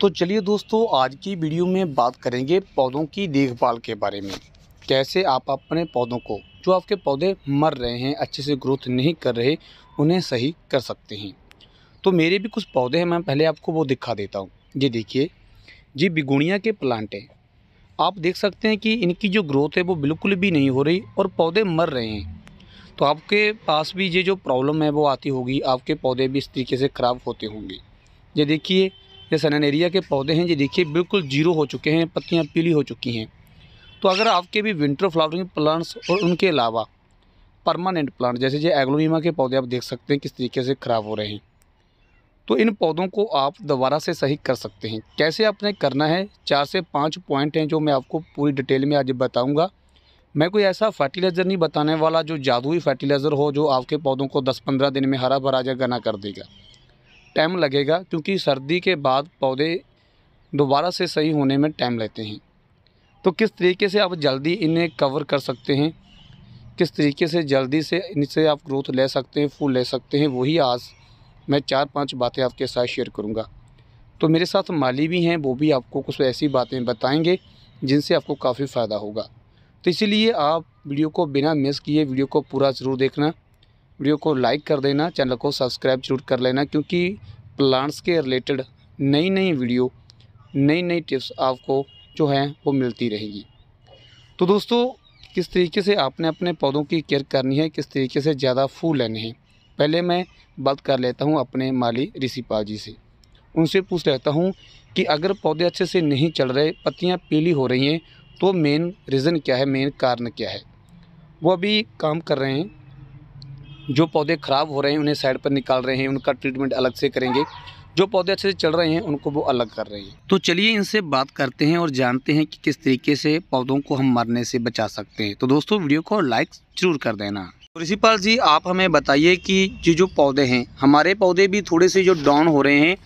तो चलिए दोस्तों आज की वीडियो में बात करेंगे पौधों की देखभाल के बारे में कैसे आप अपने पौधों को जो आपके पौधे मर रहे हैं अच्छे से ग्रोथ नहीं कर रहे उन्हें सही कर सकते हैं तो मेरे भी कुछ पौधे हैं मैं पहले आपको वो दिखा देता हूँ ये देखिए ये बिगुनिया के प्लांट हैं आप देख सकते हैं कि इनकी जो ग्रोथ है वो बिल्कुल भी नहीं हो रही और पौधे मर रहे हैं तो आपके पास भी ये जो प्रॉब्लम है वो आती होगी आपके पौधे भी इस तरीके से ख़राब होते होंगे ये देखिए ये सनानेरिया के पौधे हैं ये देखिए बिल्कुल जीरो हो चुके हैं पत्तियाँ पीली हो चुकी हैं तो अगर आपके भी विंटर फ्लावरिंग प्लांट्स और उनके अलावा परमानेंट प्लांट जैसे जो एग्लोमीमा के पौधे आप देख सकते हैं किस तरीके से ख़राब हो रहे हैं तो इन पौधों को आप दोबारा से सही कर सकते हैं कैसे आपने करना है चार से पाँच पॉइंट हैं जो मैं आपको पूरी डिटेल में आज बताऊँगा मैं कोई ऐसा फर्टिलाइज़र नहीं बताने वाला जो जादुई फर्टिलाइज़र हो जो आपके पौधों को दस पंद्रह दिन में हरा भरा जगह ना कर देगा टाइम लगेगा क्योंकि सर्दी के बाद पौधे दोबारा से सही होने में टाइम लेते हैं तो किस तरीके से आप जल्दी इन्हें कवर कर सकते हैं किस तरीके से जल्दी से इनसे आप ग्रोथ ले सकते हैं फूल ले सकते हैं वही आज मैं चार पांच बातें आपके साथ शेयर करूंगा तो मेरे साथ माली भी हैं वो भी आपको कुछ ऐसी बातें बताएंगे जिनसे आपको काफ़ी फ़ायदा होगा तो इसीलिए आप वीडियो को बिना मिस किए वीडियो को पूरा ज़रूर देखना वीडियो को लाइक कर देना चैनल को सब्सक्राइब जरूर कर लेना क्योंकि प्लांट्स के रिलेटेड नई नई वीडियो नई नई टिप्स आपको जो है वो मिलती रहेगी तो दोस्तों किस तरीके से आपने अपने पौधों की केयर करनी है किस तरीके से ज़्यादा फूल लेने हैं पहले मैं बात कर लेता हूँ अपने माली ऋषिपाल जी से उनसे पूछ लेता हूँ कि अगर पौधे अच्छे से नहीं चल रहे पत्तियाँ पीली हो रही हैं तो मेन रीज़न क्या है मेन कारण क्या है वो अभी काम कर रहे हैं जो पौधे ख़राब हो रहे हैं उन्हें साइड पर निकाल रहे हैं उनका ट्रीटमेंट अलग से करेंगे जो पौधे अच्छे से चल रहे हैं उनको वो अलग कर रहे हैं तो चलिए इनसे बात करते हैं और जानते हैं कि किस तरीके से पौधों को हम मरने से बचा सकते हैं तो दोस्तों वीडियो को लाइक जरूर कर देना प्रिंसिपाल जी आप हमें बताइए कि ये जो पौधे हैं हमारे पौधे भी थोड़े से जो डाउन हो रहे हैं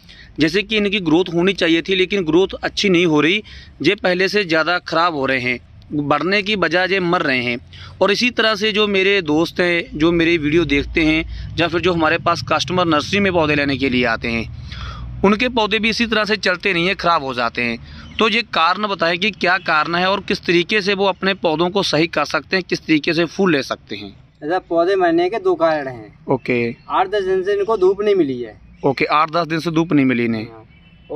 जैसे कि इनकी ग्रोथ होनी चाहिए थी लेकिन ग्रोथ अच्छी नहीं हो रही ये पहले से ज़्यादा ख़राब हो रहे हैं बढ़ने की बजाय मर रहे हैं और इसी तरह से जो मेरे दोस्त हैं जो मेरे वीडियो देखते हैं या फिर जो हमारे पास कस्टमर नर्सरी में पौधे लेने के लिए आते हैं उनके पौधे भी इसी तरह से चलते नहीं हैं ख़राब हो जाते हैं तो ये कारण बताएं कि क्या कारण है और किस तरीके से वो अपने पौधों को सही कर सकते हैं किस तरीके से फूल ले सकते हैं ऐसा पौधे मरने के दो कारण हैं ओके आठ दस दिन से इनको धूप नहीं मिली है ओके आठ दस दिन से धूप नहीं मिली इन्हें हाँ।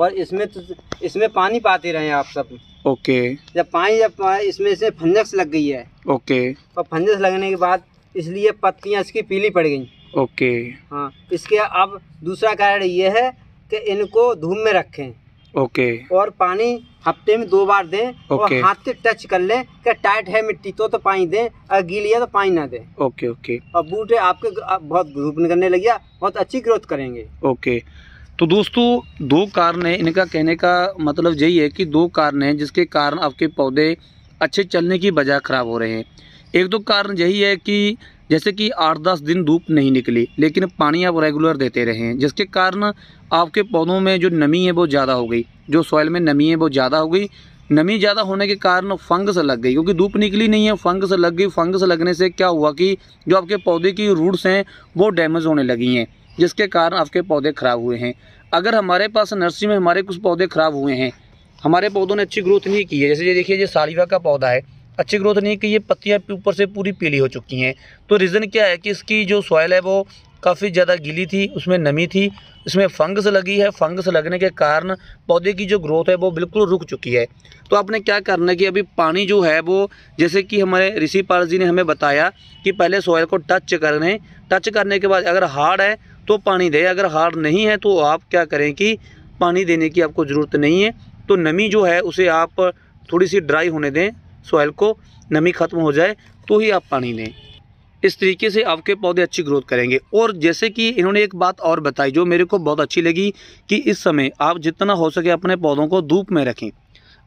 और इसमें तो, इसमें पानी पाते रहे आप सब ओके जब पानी जब इसमें से फंजस लग गई है ओके और फंजस लगने के बाद इसलिए पत्तियां इसकी पीली पड़ गई ओके हाँ इसके अब दूसरा कारण ये है कि इनको धूप में रखें ओके और पानी हफ्ते में दो बार दें और हाथ से टच कर लें कि टाइट है मिट्टी तो तो पानी दें और गीली है तो पानी ना दें ओके ओके और बूटे आपके बहुत धूप निकलने लग गया बहुत अच्छी ग्रोथ करेंगे ओके तो दोस्तों दो कारण हैं इनका कहने का मतलब यही है कि दो कारण हैं जिसके कारण आपके पौधे अच्छे चलने की बजाय ख़राब हो रहे हैं एक दो तो कारण यही है कि जैसे कि आठ दस दिन धूप नहीं निकली लेकिन पानी आप रेगुलर देते रहें जिसके कारण आपके पौधों में जो नमी है वो ज़्यादा हो गई जो सॉइल में नमी है वो ज़्यादा हो गई नमी ज़्यादा होने के कारण फंगस लग गई क्योंकि धूप निकली नहीं है फंगस लग गई फंगस लगने से क्या हुआ कि जो आपके पौधे की रूट्स हैं वो डैमेज होने लगी हैं जिसके कारण आपके पौधे ख़राब हुए हैं अगर हमारे पास नर्सरी में हमारे कुछ पौधे ख़राब हुए हैं हमारे पौधों ने अच्छी ग्रोथ नहीं की है जैसे ये देखिए ये सालिवा का पौधा है अच्छी ग्रोथ नहीं की ये पत्तियाँ ऊपर से पूरी पीली हो चुकी हैं तो रीज़न क्या है कि इसकी जो सॉयल है वो काफ़ी ज़्यादा गीली थी उसमें नमी थी इसमें फंगस लगी है फंगस लगने के कारण पौधे की जो ग्रोथ है वो बिल्कुल रुक चुकी है तो आपने क्या करना है कि अभी पानी जो है वो जैसे कि हमारे ऋषि पाल जी ने हमें बताया कि पहले सॉयल को टच कर लें टच करने के बाद अगर हार्ड है तो पानी दें अगर हार नहीं है तो आप क्या करें कि पानी देने की आपको ज़रूरत नहीं है तो नमी जो है उसे आप थोड़ी सी ड्राई होने दें सॉइल को नमी ख़त्म हो जाए तो ही आप पानी दें इस तरीके से आपके पौधे अच्छी ग्रोथ करेंगे और जैसे कि इन्होंने एक बात और बताई जो मेरे को बहुत अच्छी लगी कि इस समय आप जितना हो सके अपने पौधों को धूप में रखें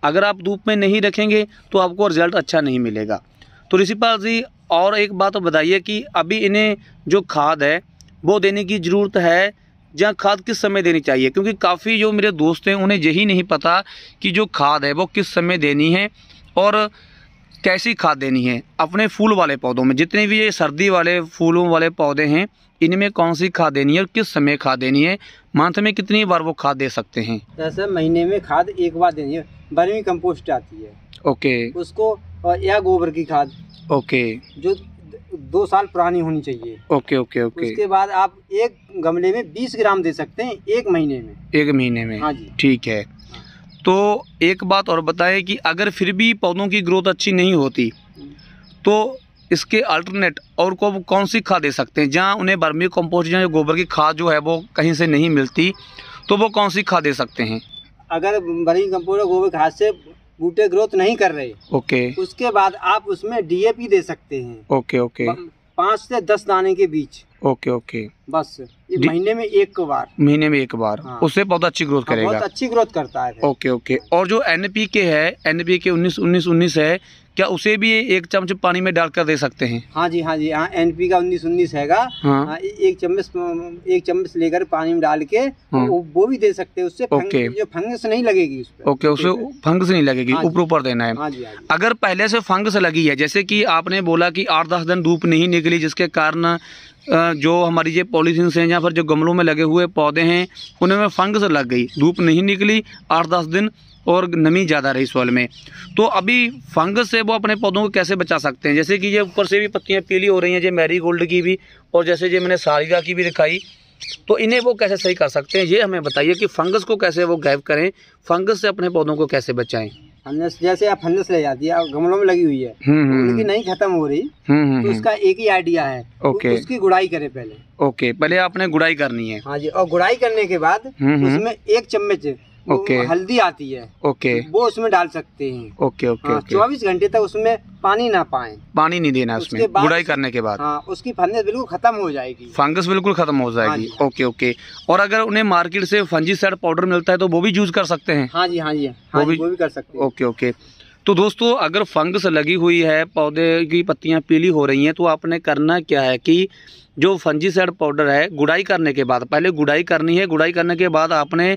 अगर आप धूप में नहीं रखेंगे तो आपको रिजल्ट अच्छा नहीं मिलेगा तो ऋषिपाल जी और एक बात बताइए कि अभी इन्हें जो खाद है वो देने की ज़रूरत है या खाद किस समय देनी चाहिए क्योंकि काफ़ी जो मेरे दोस्त हैं उन्हें यही नहीं पता कि जो खाद है वो किस समय देनी है और कैसी खाद देनी है अपने फूल वाले पौधों में जितने भी ये सर्दी वाले फूलों वाले पौधे हैं इनमें कौन सी खाद देनी है और किस समय खाद देनी है मंथ में कितनी बार वो खाद दे सकते हैं जैसे महीने में खाद एक बार देनी है बर्मी कंपोस्ट आती है ओके उसको या गोबर की खाद ओके जो दो साल पुरानी होनी चाहिए ओके ओके ओके उसके बाद आप एक गमले में बीस ग्राम दे सकते हैं एक महीने में एक महीने में हाँ जी ठीक है तो एक बात और बताएं कि अगर फिर भी पौधों की ग्रोथ अच्छी नहीं होती तो इसके अल्टरनेट और को कौन सी खाद दे सकते हैं जहाँ उन्हें बर्मी कम्पोस्ट या गोबर की खाद जो है वो कहीं से नहीं मिलती तो वो कौन सी खाद दे सकते हैं अगर बर्मी कम्पोस्ट गोबर खाद से बूटे ग्रोथ नहीं कर रहे ओके उसके बाद आप उसमें डीएपी दे सकते हैं ओके ओके पाँच से दस दाने के बीच ओके ओके बस महीने में एक बार महीने में एक बार हाँ। उससे बहुत अच्छी ग्रोथ हाँ, करेगा बहुत अच्छी ग्रोथ करता है ओके ओके और जो एनपी के है एनपी के उन्नीस उन्नीस उन्नीस है क्या उसे भी एक चम्मच पानी में डालकर दे सकते हैं हाँ जी हाँ जी हाँ एन पी का उन्नीस उन्नीस है हाँ।, हाँ। एक चम्मच एक चम्मच लेकर पानी में डाल के हाँ। वो भी दे सकते हैं उससे ओके फंग, जो फंगस नहीं लगेगी उस ओके उसे फंगस नहीं लगेगी हाँ ऊपर ऊपर देना है हाँ अगर पहले से फंगस लगी है जैसे की आपने बोला की आठ दस दिन धूप नहीं निकली जिसके कारण जो हमारी ये पॉलीथीन हैं या फिर जो गमलों में लगे हुए पौधे हैं उनमें फंगस लग गई धूप नहीं निकली आठ दस दिन और नमी ज़्यादा रही सॉइल में तो अभी फंगस से वो अपने पौधों को कैसे बचा सकते हैं जैसे कि ये ऊपर से भी पत्तियाँ पीली हो रही हैं जो मैरी गोल्ड की भी और जैसे जो मैंने सारिगा की भी दिखाई तो इन्हें वो कैसे सही कर सकते हैं ये हमें बताइए कि फंगस को कैसे वो गैप करें फंगस से अपने पौधों को कैसे बचाएं फंगस जैसे आप फंगस ले जाती है गमलों में लगी हुई है हम्म, हम्म, लेकिन हम्म। नहीं खत्म हो रही तो उसका एक ही आइडिया है तो ओके तो उसकी गुड़ाई करें पहले ओके पहले आपने गुड़ाई करनी है हाँ जी और गुड़ाई करने के बाद उसमें एक चम्मच तो ओके हल्दी आती है ओके तो वो उसमें डाल सकते हैं ओके ओके हाँ, चौबीस घंटे तक उसमें पानी ना पाए पानी नहीं देना उसमें बुराई करने के बाद हाँ, उसकी फंगस बिल्कुल खत्म हो जाएगी फंगस बिल्कुल खत्म हो जाएगी हाँ हाँ। ओके ओके और अगर उन्हें मार्केट से फंजी साइड पाउडर मिलता है तो वो भी यूज कर सकते हैं हाँ जी हाँ जी वो भी वो भी कर सकते हैं ओके ओके तो दोस्तों अगर फंगस लगी हुई है पौधे की पत्तियां पीली हो रही हैं तो आपने करना क्या है कि जो फंजीसाइड पाउडर है गुड़ाई करने के बाद पहले गुड़ाई करनी है गुड़ाई करने के बाद आपने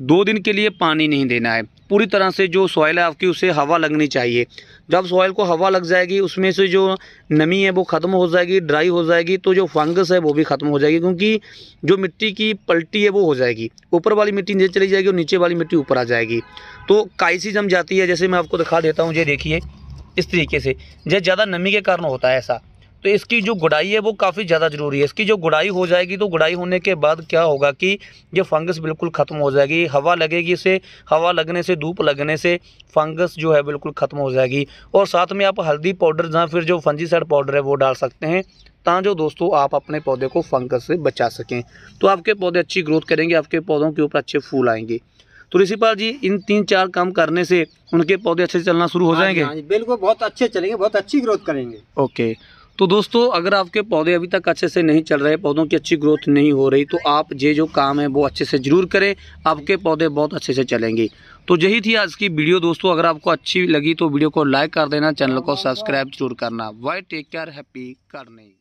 दो दिन के लिए पानी नहीं देना है पूरी तरह से जो सॉयल है आपकी उसे हवा लगनी चाहिए जब सॉयल को हवा लग जाएगी उसमें से जो नमी है वो ख़त्म हो जाएगी ड्राई हो जाएगी तो जो फंगस है वो भी ख़त्म हो जाएगी क्योंकि जो मिट्टी की पलटी है वो हो जाएगी ऊपर वाली मिट्टी नीचे चली जाएगी और नीचे वाली मिट्टी ऊपर आ जाएगी तो काइसी जम जाती है जैसे मैं आपको दिखा देता हूँ ये देखिए इस तरीके से जैसे ज़्यादा नमी के कारण होता है ऐसा तो इसकी जो गुड़ाई है वो काफ़ी ज़्यादा ज़रूरी है इसकी जो गुड़ाई हो जाएगी तो गुड़ाई होने के बाद क्या होगा कि ये फंगस बिल्कुल ख़त्म हो जाएगी हवा लगेगी इसे हवा लगने से धूप लगने से फंगस जो है बिल्कुल ख़त्म हो जाएगी और साथ में आप हल्दी पाउडर या फिर जो फंजीसाइड पाउडर है वो डाल सकते हैं ता जो दोस्तों आप अपने पौधे को फंगस से बचा सकें तो आपके पौधे अच्छी ग्रोथ करेंगे आपके पौधों के ऊपर अच्छे फूल आएंगे तो ऋषिपाल जी इन तीन चार काम करने से उनके पौधे अच्छे चलना शुरू हो हाँ जाएंगे हाँ बिल्कुल बहुत अच्छे चलेंगे बहुत अच्छी ग्रोथ करेंगे ओके तो दोस्तों अगर आपके पौधे अभी तक अच्छे से नहीं चल रहे पौधों की अच्छी ग्रोथ नहीं हो रही तो आप ये जो काम है वो अच्छे से ज़रूर करें आपके पौधे बहुत अच्छे से चलेंगे तो यही थी आज की वीडियो दोस्तों अगर आपको अच्छी लगी तो वीडियो को लाइक कर देना चैनल को सब्सक्राइब जरूर करना वाई टेक केयर हैप्पी करनी